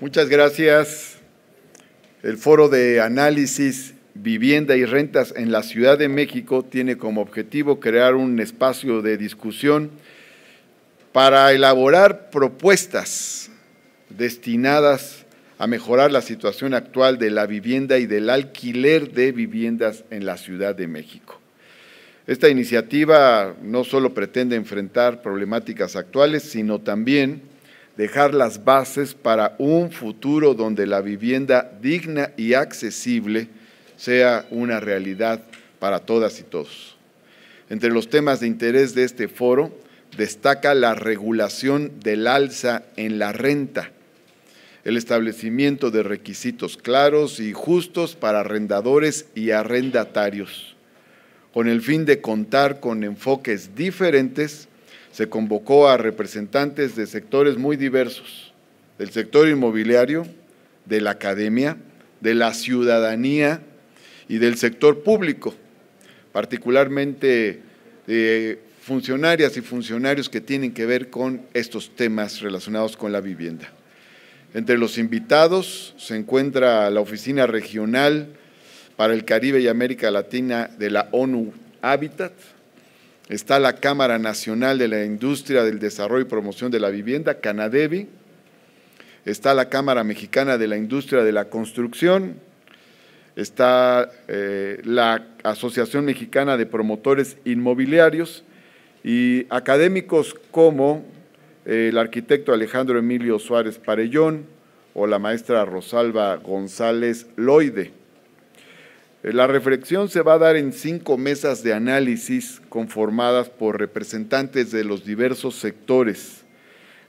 Muchas gracias. El foro de análisis vivienda y rentas en la Ciudad de México tiene como objetivo crear un espacio de discusión para elaborar propuestas destinadas a mejorar la situación actual de la vivienda y del alquiler de viviendas en la Ciudad de México. Esta iniciativa no solo pretende enfrentar problemáticas actuales, sino también dejar las bases para un futuro donde la vivienda digna y accesible sea una realidad para todas y todos. Entre los temas de interés de este foro destaca la regulación del alza en la renta, el establecimiento de requisitos claros y justos para arrendadores y arrendatarios, con el fin de contar con enfoques diferentes se convocó a representantes de sectores muy diversos, del sector inmobiliario, de la academia, de la ciudadanía y del sector público, particularmente de eh, funcionarias y funcionarios que tienen que ver con estos temas relacionados con la vivienda. Entre los invitados se encuentra la Oficina Regional para el Caribe y América Latina de la ONU Habitat, está la Cámara Nacional de la Industria del Desarrollo y Promoción de la Vivienda, Canadevi, está la Cámara Mexicana de la Industria de la Construcción, está eh, la Asociación Mexicana de Promotores Inmobiliarios y académicos como eh, el arquitecto Alejandro Emilio Suárez Parellón o la maestra Rosalba González Loide. Eh, la reflexión se va a dar en cinco mesas de análisis conformadas por representantes de los diversos sectores,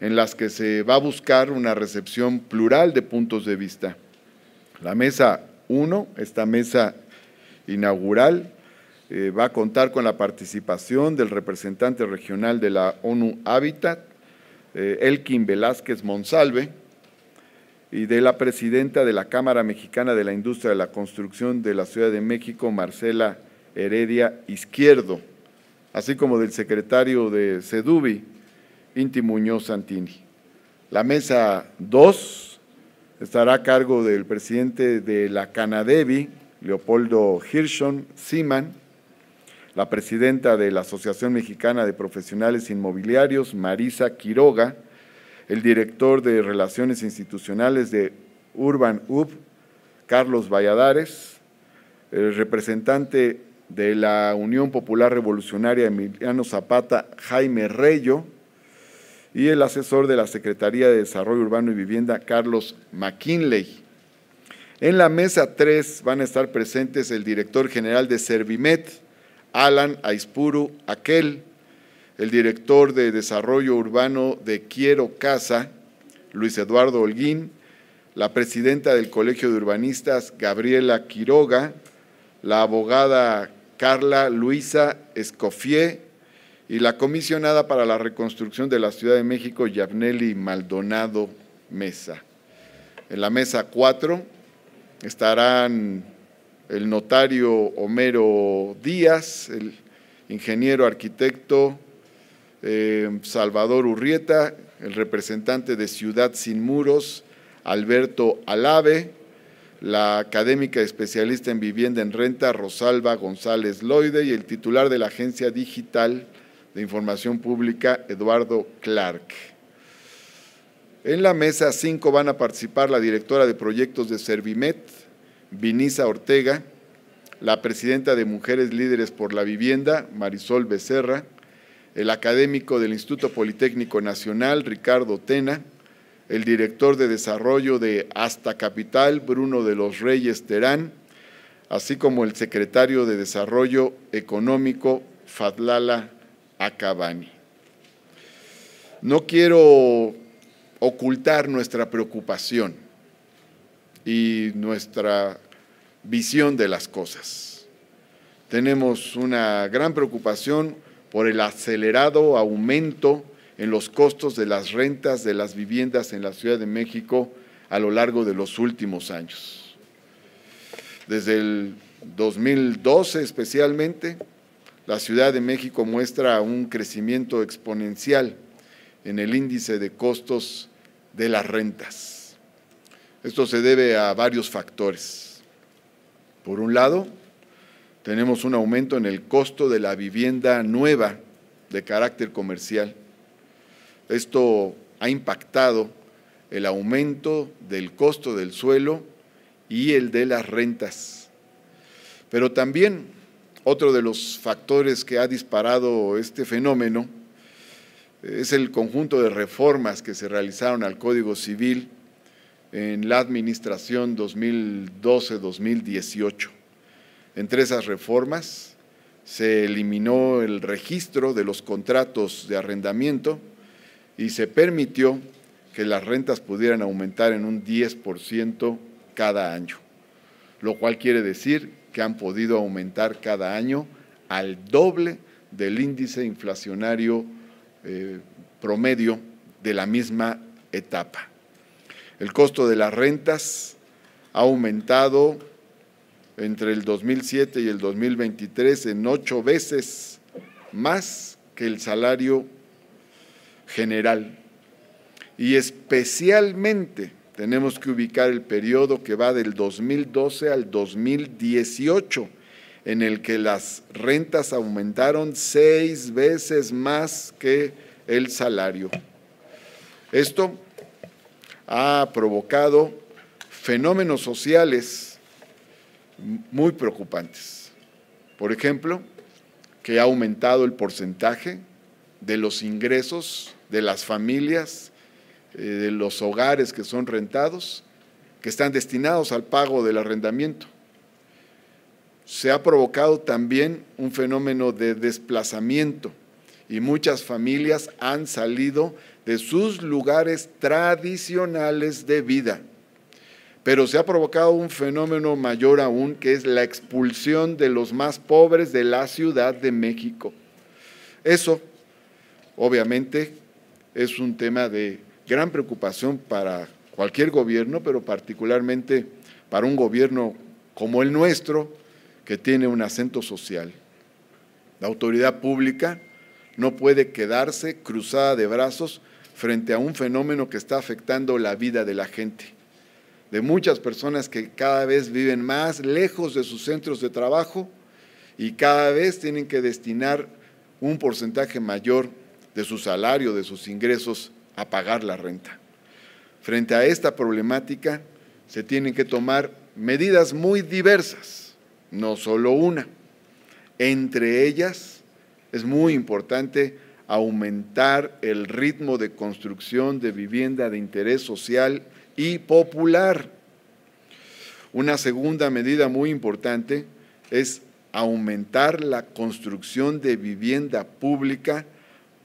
en las que se va a buscar una recepción plural de puntos de vista. La mesa 1, esta mesa inaugural, eh, va a contar con la participación del representante regional de la ONU Habitat, eh, Elkin Velázquez Monsalve, y de la presidenta de la Cámara Mexicana de la Industria de la Construcción de la Ciudad de México, Marcela Heredia Izquierdo, así como del secretario de SEDUBI, Inti Muñoz Santini. La mesa 2 estará a cargo del presidente de la Canadevi, Leopoldo Hirschon Siman, la presidenta de la Asociación Mexicana de Profesionales Inmobiliarios, Marisa Quiroga, el director de Relaciones Institucionales de Urban UP, Carlos Valladares, el representante de la Unión Popular Revolucionaria Emiliano Zapata, Jaime Reyo, y el asesor de la Secretaría de Desarrollo Urbano y Vivienda, Carlos McKinley. En la mesa 3 van a estar presentes el director general de Servimet, Alan Aispuru Aquel, el director de Desarrollo Urbano de Quiero Casa, Luis Eduardo Holguín, la presidenta del Colegio de Urbanistas, Gabriela Quiroga, la abogada Carla Luisa Escofié y la comisionada para la reconstrucción de la Ciudad de México, Yavneli Maldonado Mesa. En la mesa 4 estarán el notario Homero Díaz, el ingeniero arquitecto eh, Salvador Urrieta, el representante de Ciudad Sin Muros, Alberto Alave, la académica especialista en vivienda en renta, Rosalba González Loide, y el titular de la Agencia Digital de Información Pública, Eduardo Clark. En la mesa 5 van a participar la directora de proyectos de Servimet, Vinisa Ortega, la presidenta de Mujeres Líderes por la Vivienda, Marisol Becerra, el académico del Instituto Politécnico Nacional, Ricardo Tena, el director de desarrollo de Asta Capital, Bruno de los Reyes Terán, así como el secretario de Desarrollo Económico, Fadlala Akabani. No quiero ocultar nuestra preocupación y nuestra visión de las cosas. Tenemos una gran preocupación por el acelerado aumento en los costos de las rentas de las viviendas en la Ciudad de México a lo largo de los últimos años. Desde el 2012 especialmente, la Ciudad de México muestra un crecimiento exponencial en el índice de costos de las rentas. Esto se debe a varios factores. Por un lado, tenemos un aumento en el costo de la vivienda nueva de carácter comercial. Esto ha impactado el aumento del costo del suelo y el de las rentas. Pero también otro de los factores que ha disparado este fenómeno es el conjunto de reformas que se realizaron al Código Civil en la administración 2012-2018. Entre esas reformas se eliminó el registro de los contratos de arrendamiento y se permitió que las rentas pudieran aumentar en un 10% cada año, lo cual quiere decir que han podido aumentar cada año al doble del índice inflacionario eh, promedio de la misma etapa. El costo de las rentas ha aumentado entre el 2007 y el 2023 en ocho veces más que el salario general. Y especialmente tenemos que ubicar el periodo que va del 2012 al 2018, en el que las rentas aumentaron seis veces más que el salario. Esto ha provocado fenómenos sociales muy preocupantes. Por ejemplo, que ha aumentado el porcentaje de los ingresos de las familias, eh, de los hogares que son rentados, que están destinados al pago del arrendamiento. Se ha provocado también un fenómeno de desplazamiento y muchas familias han salido de sus lugares tradicionales de vida pero se ha provocado un fenómeno mayor aún, que es la expulsión de los más pobres de la Ciudad de México. Eso, obviamente, es un tema de gran preocupación para cualquier gobierno, pero particularmente para un gobierno como el nuestro, que tiene un acento social. La autoridad pública no puede quedarse cruzada de brazos frente a un fenómeno que está afectando la vida de la gente de muchas personas que cada vez viven más lejos de sus centros de trabajo y cada vez tienen que destinar un porcentaje mayor de su salario, de sus ingresos, a pagar la renta. Frente a esta problemática se tienen que tomar medidas muy diversas, no solo una. Entre ellas es muy importante aumentar el ritmo de construcción de vivienda de interés social y popular. Una segunda medida muy importante es aumentar la construcción de vivienda pública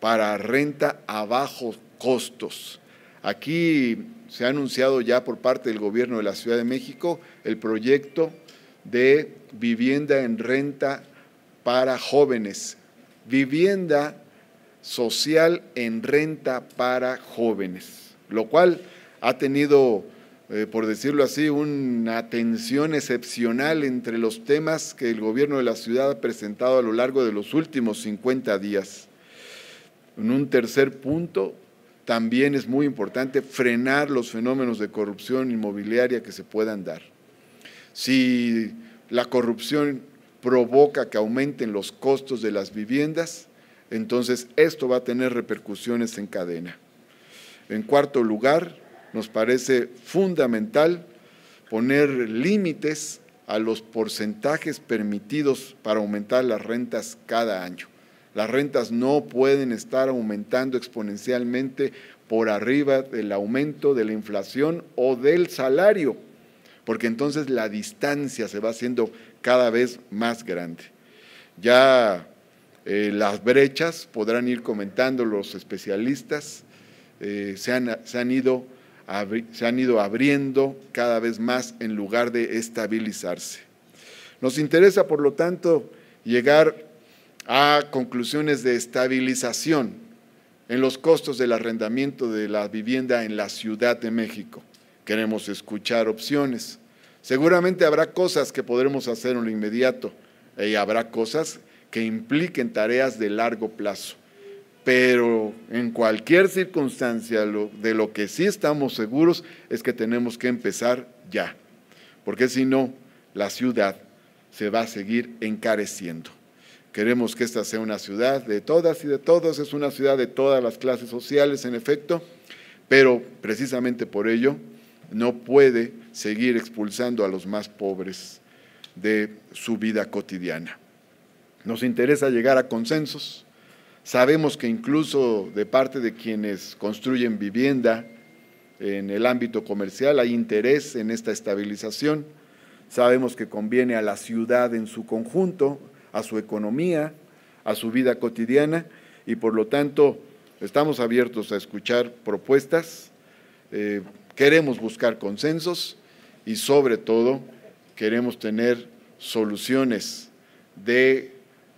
para renta a bajos costos. Aquí se ha anunciado ya por parte del gobierno de la Ciudad de México el proyecto de vivienda en renta para jóvenes, vivienda social en renta para jóvenes, lo cual ha tenido, eh, por decirlo así, una atención excepcional entre los temas que el gobierno de la ciudad ha presentado a lo largo de los últimos 50 días. En un tercer punto, también es muy importante frenar los fenómenos de corrupción inmobiliaria que se puedan dar. Si la corrupción provoca que aumenten los costos de las viviendas, entonces esto va a tener repercusiones en cadena. En cuarto lugar, nos parece fundamental poner límites a los porcentajes permitidos para aumentar las rentas cada año. Las rentas no pueden estar aumentando exponencialmente por arriba del aumento de la inflación o del salario, porque entonces la distancia se va haciendo cada vez más grande. Ya eh, las brechas podrán ir comentando los especialistas, eh, se, han, se han ido se han ido abriendo cada vez más en lugar de estabilizarse. Nos interesa, por lo tanto, llegar a conclusiones de estabilización en los costos del arrendamiento de la vivienda en la Ciudad de México. Queremos escuchar opciones. Seguramente habrá cosas que podremos hacer en lo inmediato y habrá cosas que impliquen tareas de largo plazo. Pero en cualquier circunstancia, de lo que sí estamos seguros es que tenemos que empezar ya, porque si no, la ciudad se va a seguir encareciendo. Queremos que esta sea una ciudad de todas y de todos, es una ciudad de todas las clases sociales, en efecto, pero precisamente por ello no puede seguir expulsando a los más pobres de su vida cotidiana. Nos interesa llegar a consensos, Sabemos que incluso de parte de quienes construyen vivienda en el ámbito comercial hay interés en esta estabilización. Sabemos que conviene a la ciudad en su conjunto, a su economía, a su vida cotidiana y por lo tanto estamos abiertos a escuchar propuestas, eh, queremos buscar consensos y sobre todo queremos tener soluciones de...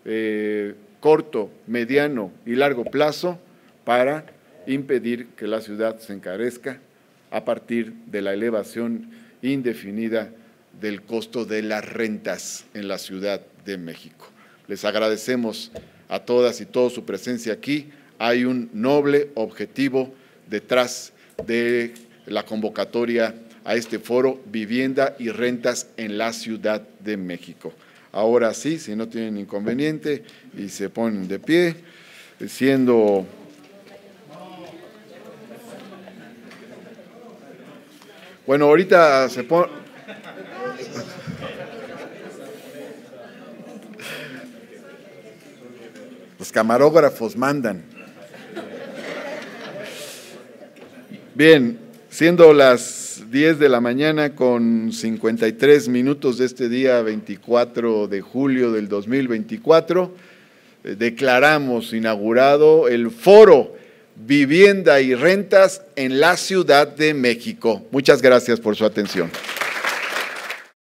Eh, corto, mediano y largo plazo para impedir que la ciudad se encarezca a partir de la elevación indefinida del costo de las rentas en la Ciudad de México. Les agradecemos a todas y todos su presencia aquí. Hay un noble objetivo detrás de la convocatoria a este foro, vivienda y rentas en la Ciudad de México. Ahora sí, si no tienen inconveniente y se ponen de pie, siendo Bueno, ahorita se ponen… Los camarógrafos mandan. Bien, siendo las 10 de la mañana con 53 minutos de este día 24 de julio del 2024 eh, declaramos inaugurado el foro Vivienda y Rentas en la Ciudad de México. Muchas gracias por su atención.